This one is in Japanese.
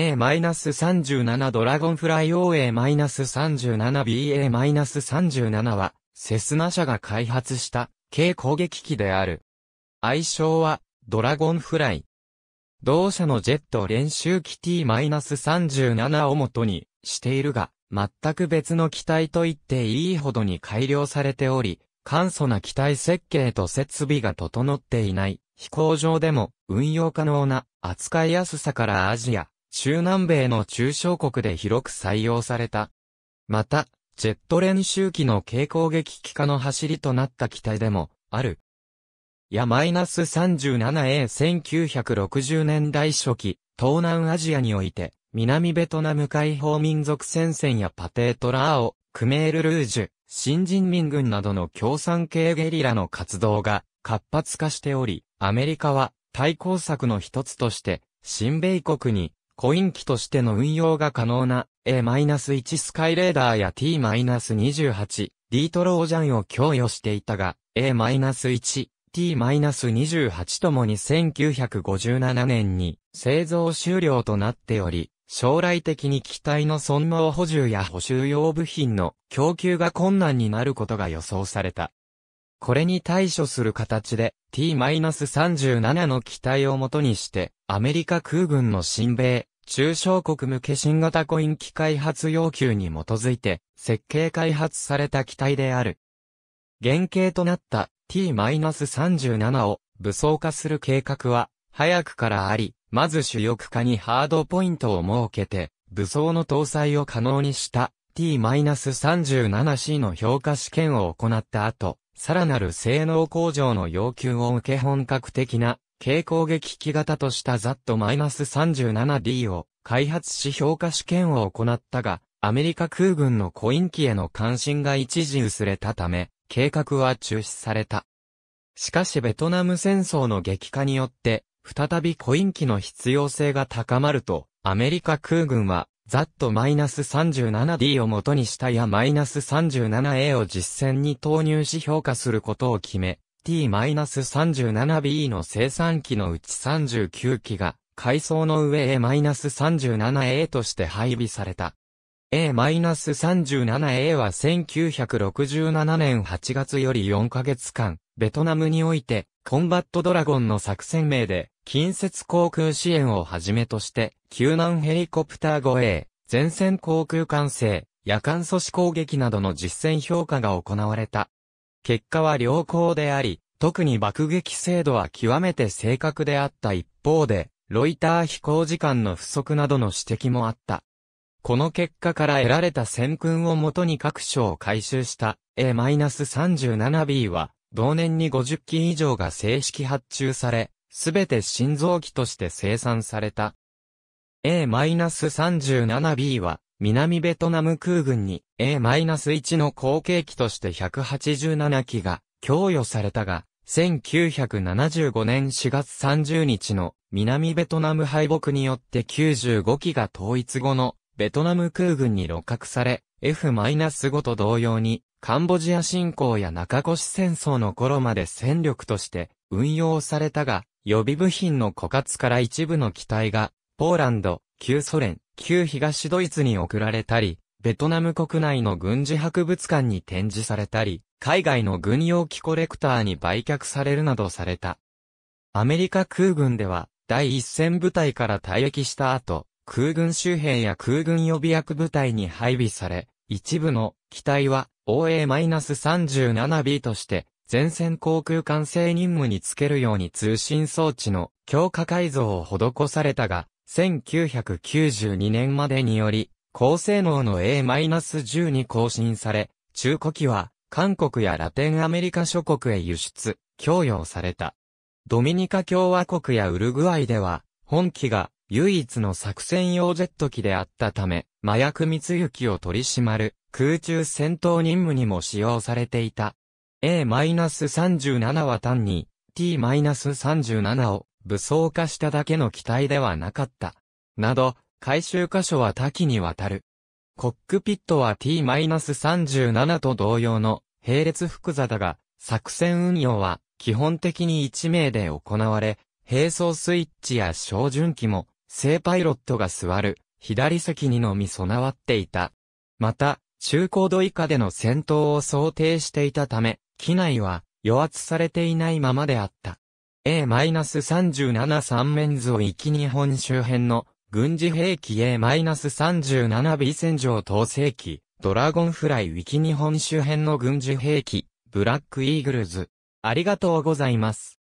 A-37 ドラゴンフライ OA-37BA-37 は、セスナ社が開発した軽攻撃機である。愛称は、ドラゴンフライ。同社のジェット練習機 T-37 を元にしているが、全く別の機体と言っていいほどに改良されており、簡素な機体設計と設備が整っていない、飛行場でも運用可能な扱いやすさからアジア、中南米の中小国で広く採用された。また、ジェット練習機の軽攻撃機化の走りとなった機体でも、ある。や -37A1960 年代初期、東南アジアにおいて、南ベトナム解放民族戦線やパテートラーオ、クメールルージュ、新人民軍などの共産系ゲリラの活動が活発化しており、アメリカは対抗策の一つとして、新米国にコイン機としての運用が可能な A-1 スカイレーダーや T-28、ディートロージャンを供与していたが、A-1、T-28 ともに1957年に製造終了となっており、将来的に機体の損耗補充や補修用部品の供給が困難になることが予想された。これに対処する形で T-37 の機体をもとにして、アメリカ空軍の新米、中小国向け新型コイン機開発要求に基づいて、設計開発された機体である。原型となった T-37 を武装化する計画は、早くからあり、まず主力化にハードポイントを設けて、武装の搭載を可能にした T-37C の評価試験を行った後、さらなる性能向上の要求を受け本格的な軽攻撃機型とした ZAT-37D を開発し評価試験を行ったが、アメリカ空軍のコイン機への関心が一時薄れたため、計画は中止された。しかしベトナム戦争の激化によって、再びコイン機の必要性が高まると、アメリカ空軍はざっと -37D を元にしたや -37A を実践に投入し評価することを決め、t-37b の生産機のうち39機が階層の上 A-37A として配備された。A-37A は1967年8月より4ヶ月間、ベトナムにおいてコンバットドラゴンの作戦名で、近接航空支援をはじめとして、救難ヘリコプター護衛、前線航空管制、夜間阻止攻撃などの実戦評価が行われた。結果は良好であり、特に爆撃精度は極めて正確であった一方で、ロイター飛行時間の不足などの指摘もあった。この結果から得られた戦訓をもとに各所を回収した A-37B は同年に50機以上が正式発注され、すべて心臓機として生産された。A-37B は、南ベトナム空軍に A-1 の後継機として187機が供与されたが、1975年4月30日の南ベトナム敗北によって95機が統一後のベトナム空軍に露獲され、F-5 と同様に、カンボジア侵攻や中越戦争の頃まで戦力として運用されたが、予備部品の枯渇から一部の機体が、ポーランド、旧ソ連、旧東ドイツに送られたり、ベトナム国内の軍事博物館に展示されたり、海外の軍用機コレクターに売却されるなどされた。アメリカ空軍では、第一戦部隊から退役した後、空軍周辺や空軍予備役部隊に配備され、一部の機体は OA-37B として前線航空管制任務につけるように通信装置の強化改造を施されたが、1992年までにより、高性能の A-10 に更新され、中古機は韓国やラテンアメリカ諸国へ輸出、供与された。ドミニカ共和国やウルグアイでは、本機が唯一の作戦用ジェット機であったため、麻薬密輸機を取り締まる空中戦闘任務にも使用されていた。A-37 は単に T-37 を武装化しただけの機体ではなかった。など、回収箇所は多岐にわたる。コックピットは T-37 と同様の並列複座だが、作戦運用は基本的に1名で行われ、並走スイッチや照準機も正パイロットが座る、左席にのみ備わっていた。また、中高度以下での戦闘を想定していたため、機内は、予圧されていないままであった。A-37 三面図を行日本周辺の軍事兵器 A-37B 戦場統制機、ドラゴンフライ行き日本周辺の軍事兵器、ブラックイーグルズ。ありがとうございます。